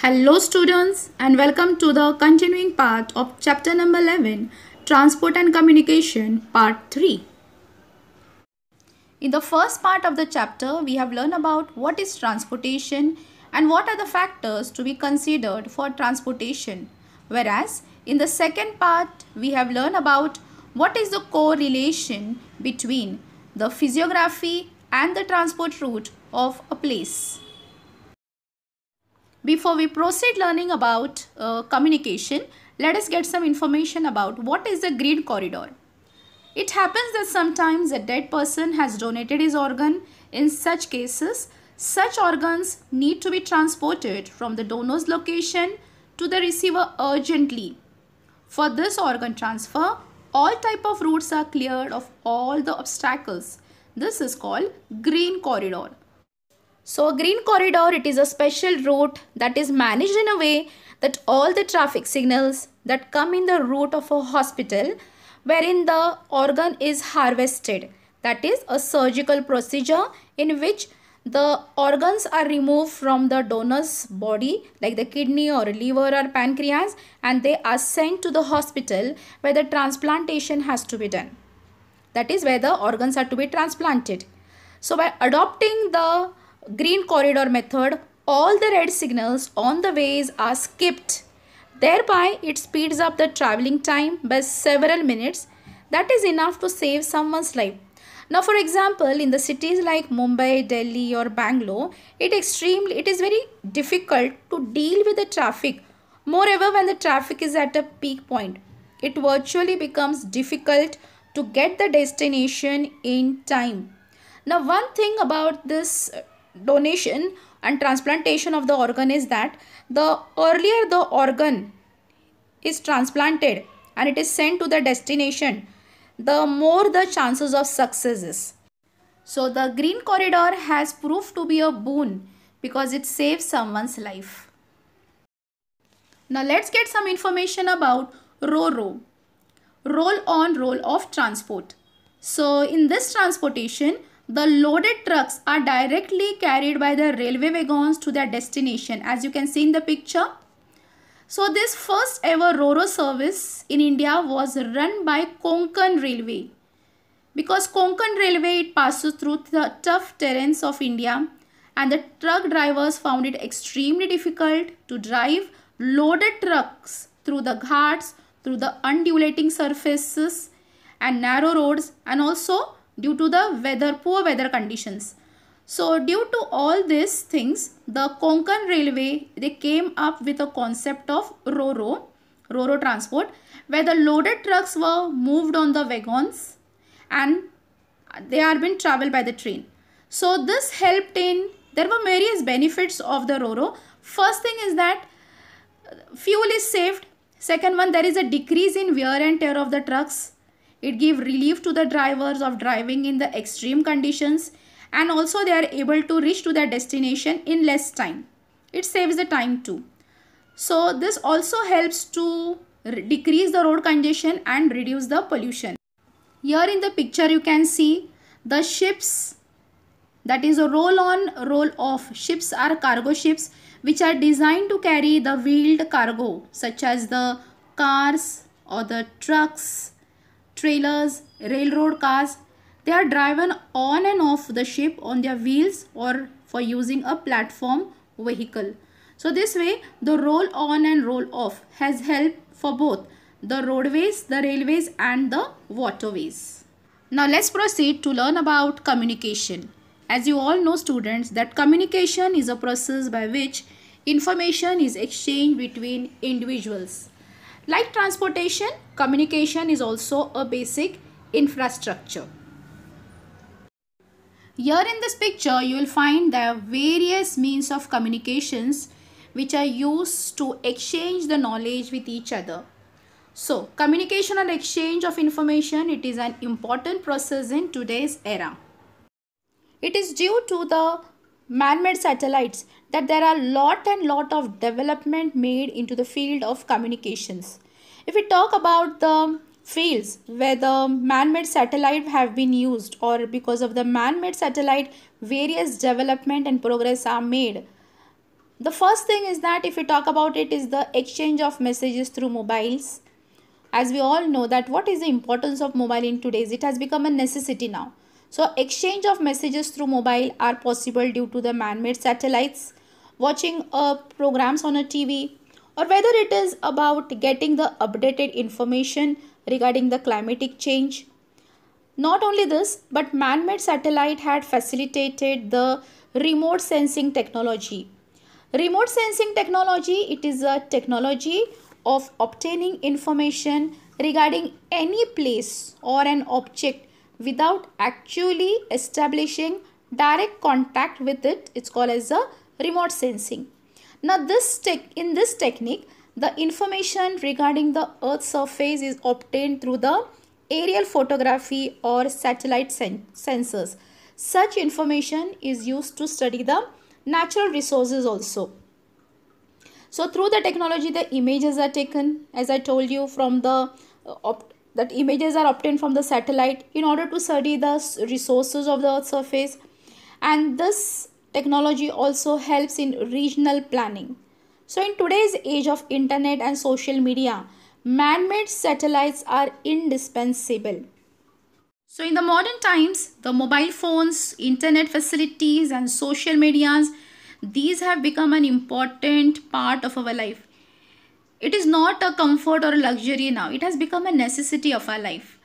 Hello students and welcome to the continuing part of chapter number 11 Transport and Communication part 3. In the first part of the chapter we have learned about what is transportation and what are the factors to be considered for transportation whereas in the second part we have learned about what is the correlation between the physiography and the transport route of a place? Before we proceed learning about uh, communication, let us get some information about what is the green corridor. It happens that sometimes a dead person has donated his organ. In such cases, such organs need to be transported from the donor's location to the receiver urgently. For this organ transfer, all type of roads are cleared of all the obstacles. This is called green corridor. So a green corridor, it is a special route that is managed in a way that all the traffic signals that come in the route of a hospital wherein the organ is harvested. That is a surgical procedure in which the organs are removed from the donor's body like the kidney or liver or pancreas and they are sent to the hospital where the transplantation has to be done. That is where the organs are to be transplanted. So by adopting the green corridor method, all the red signals on the ways are skipped. Thereby, it speeds up the traveling time by several minutes. That is enough to save someone's life. Now for example, in the cities like Mumbai, Delhi or Bangalore, it extremely it is very difficult to deal with the traffic. Moreover, when the traffic is at a peak point, it virtually becomes difficult to get the destination in time. Now one thing about this donation and transplantation of the organ is that the earlier the organ is transplanted and it is sent to the destination the more the chances of success is. So the green corridor has proved to be a boon because it saves someone's life. Now let's get some information about RORO. Roll on roll off transport. So in this transportation, the loaded trucks are directly carried by the railway wagons to their destination as you can see in the picture. So this first ever Roro service in India was run by Konkan Railway. Because Konkan Railway it passes through the tough terrains of India and the truck drivers found it extremely difficult to drive loaded trucks through the ghats, through the undulating surfaces and narrow roads and also due to the weather poor weather conditions. So due to all these things, the Konkan Railway, they came up with a concept of RoRo, RoRo transport, where the loaded trucks were moved on the wagons and they are being traveled by the train. So this helped in, there were various benefits of the RoRo. First thing is that uh, fuel is saved. Second one, there is a decrease in wear and tear of the trucks. It gave relief to the drivers of driving in the extreme conditions and also they are able to reach to their destination in less time. It saves the time too. So this also helps to decrease the road congestion and reduce the pollution. Here in the picture you can see the ships that is a roll on roll off ships are cargo ships which are designed to carry the wheeled cargo such as the cars or the trucks, trailers, railroad cars they are driven on and off the ship on their wheels or for using a platform vehicle. So this way the roll on and roll off has help for both the roadways, the railways and the waterways. Now let's proceed to learn about communication. As you all know students that communication is a process by which information is exchanged between individuals. Like transportation, communication is also a basic infrastructure. Here in this picture, you will find the various means of communications which are used to exchange the knowledge with each other. So, communication and exchange of information, it is an important process in today's era. It is due to the man-made satellites that there are lot and lot of development made into the field of communications. If we talk about the fields where the man-made satellite have been used or because of the man-made satellite various development and progress are made the first thing is that if we talk about it is the exchange of messages through mobiles as we all know that what is the importance of mobile in today's it has become a necessity now so exchange of messages through mobile are possible due to the man-made satellites watching uh, programs on a tv or whether it is about getting the updated information regarding the climatic change. Not only this, but man-made satellite had facilitated the remote sensing technology. Remote sensing technology, it is a technology of obtaining information regarding any place or an object without actually establishing direct contact with it. It's called as a remote sensing. Now this tech in this technique, the information regarding the Earth's surface is obtained through the aerial photography or satellite sen sensors. Such information is used to study the natural resources also. So through the technology, the images are taken, as I told you, from the uh, that images are obtained from the satellite in order to study the resources of the Earth's surface. And this technology also helps in regional planning. So in today's age of internet and social media, man-made satellites are indispensable. So in the modern times, the mobile phones, internet facilities and social medias, these have become an important part of our life. It is not a comfort or a luxury now. It has become a necessity of our life.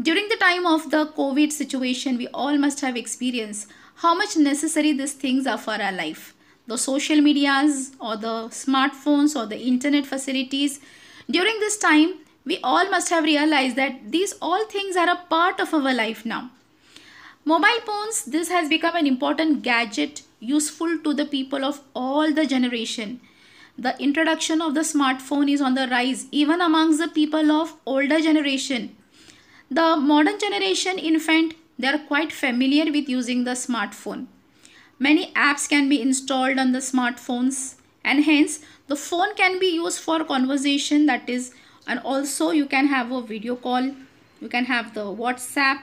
During the time of the COVID situation, we all must have experienced how much necessary these things are for our life the social medias or the smartphones or the internet facilities. During this time, we all must have realized that these all things are a part of our life now. Mobile phones, this has become an important gadget useful to the people of all the generation. The introduction of the smartphone is on the rise even amongst the people of older generation. The modern generation infant, they are quite familiar with using the smartphone Many apps can be installed on the smartphones and hence the phone can be used for conversation that is and also you can have a video call. You can have the WhatsApp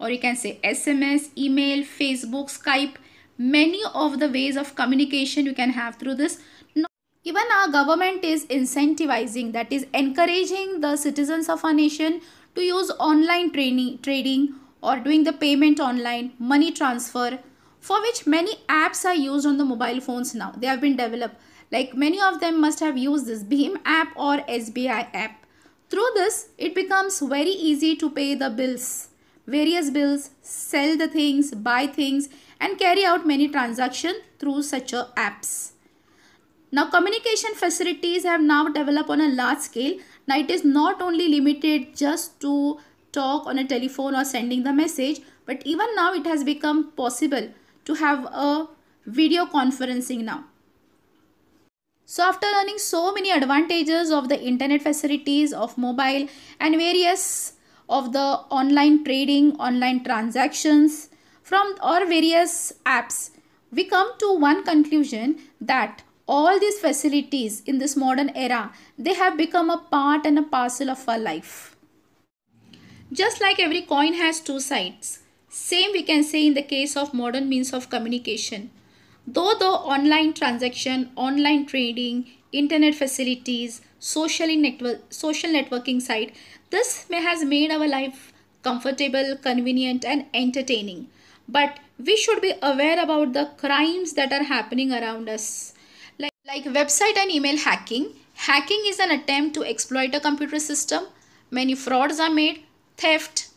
or you can say SMS, email, Facebook, Skype. Many of the ways of communication you can have through this even our government is incentivizing that is encouraging the citizens of our nation to use online training trading or doing the payment online money transfer for which many apps are used on the mobile phones now. They have been developed. Like many of them must have used this Beam app or SBI app. Through this, it becomes very easy to pay the bills, various bills, sell the things, buy things and carry out many transactions through such a apps. Now communication facilities have now developed on a large scale. Now it is not only limited just to talk on a telephone or sending the message but even now it has become possible to have a video conferencing now. So after learning so many advantages of the internet facilities of mobile and various of the online trading, online transactions from or various apps, we come to one conclusion that all these facilities in this modern era, they have become a part and a parcel of our life. Just like every coin has two sides, same we can say in the case of modern means of communication. Though the online transaction, online trading, internet facilities, social, network, social networking site, this may has made our life comfortable, convenient and entertaining. But we should be aware about the crimes that are happening around us. Like, like website and email hacking. Hacking is an attempt to exploit a computer system. Many frauds are made, theft,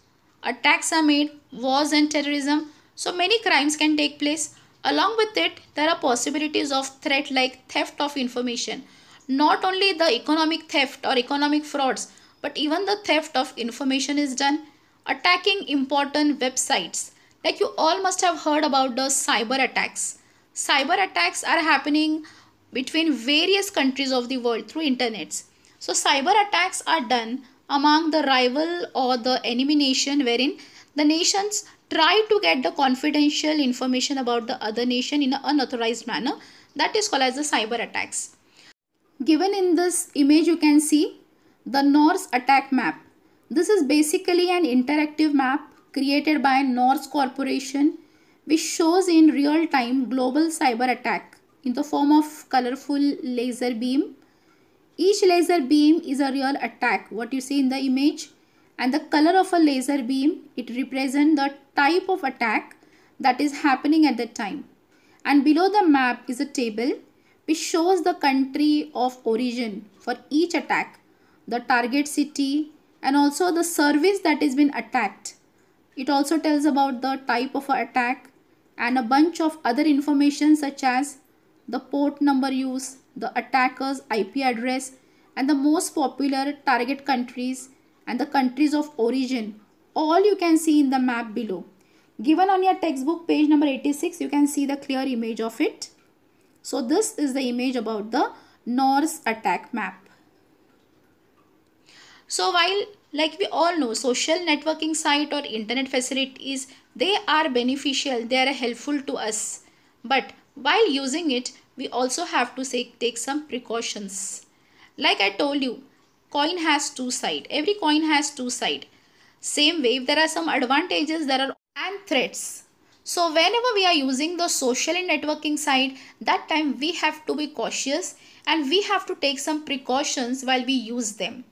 attacks are made, wars and terrorism. So many crimes can take place. Along with it, there are possibilities of threat like theft of information. Not only the economic theft or economic frauds, but even the theft of information is done. Attacking important websites. Like you all must have heard about the cyber attacks. Cyber attacks are happening between various countries of the world through internets. So cyber attacks are done among the rival or the enemy nation wherein the nations try to get the confidential information about the other nation in an unauthorized manner. That is called as the cyber attacks. Given in this image, you can see the Norse attack map. This is basically an interactive map created by Norse Corporation which shows in real time global cyber attack in the form of colorful laser beam. Each laser beam is a real attack, what you see in the image and the color of a laser beam, it represents the type of attack that is happening at that time. And below the map is a table which shows the country of origin for each attack, the target city and also the service that is been attacked. It also tells about the type of attack and a bunch of other information such as the port number used, the attacker's IP address and the most popular target countries and the countries of origin. All you can see in the map below. Given on your textbook page number 86, you can see the clear image of it. So this is the image about the Norse attack map. So while like we all know social networking site or internet facilities they are beneficial they are helpful to us but while using it we also have to say, take some precautions like i told you coin has two side. Every coin has two side. Same way, if there are some advantages, there are and threats. So whenever we are using the social and networking side, that time we have to be cautious and we have to take some precautions while we use them.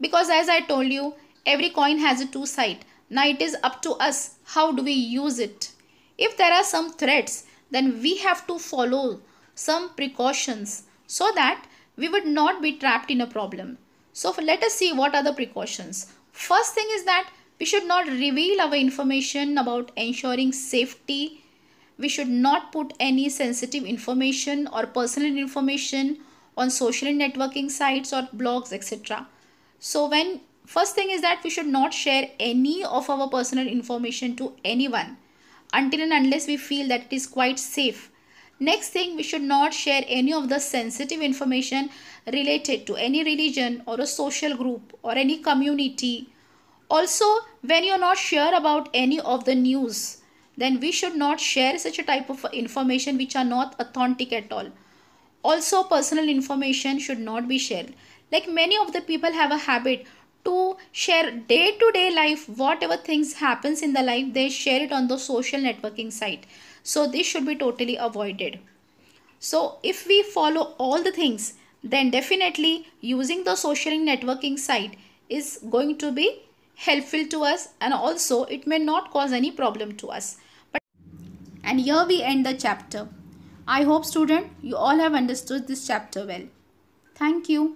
Because as I told you, every coin has a two side. Now it is up to us how do we use it. If there are some threats, then we have to follow some precautions so that we would not be trapped in a problem. So let us see what are the precautions. First thing is that we should not reveal our information about ensuring safety. We should not put any sensitive information or personal information on social networking sites or blogs etc. So when first thing is that we should not share any of our personal information to anyone until and unless we feel that it is quite safe Next thing, we should not share any of the sensitive information related to any religion or a social group or any community. Also, when you're not sure about any of the news, then we should not share such a type of information which are not authentic at all. Also, personal information should not be shared. Like many of the people have a habit to share day to day life whatever things happens in the life they share it on the social networking site so this should be totally avoided so if we follow all the things then definitely using the social networking site is going to be helpful to us and also it may not cause any problem to us but and here we end the chapter i hope student you all have understood this chapter well thank you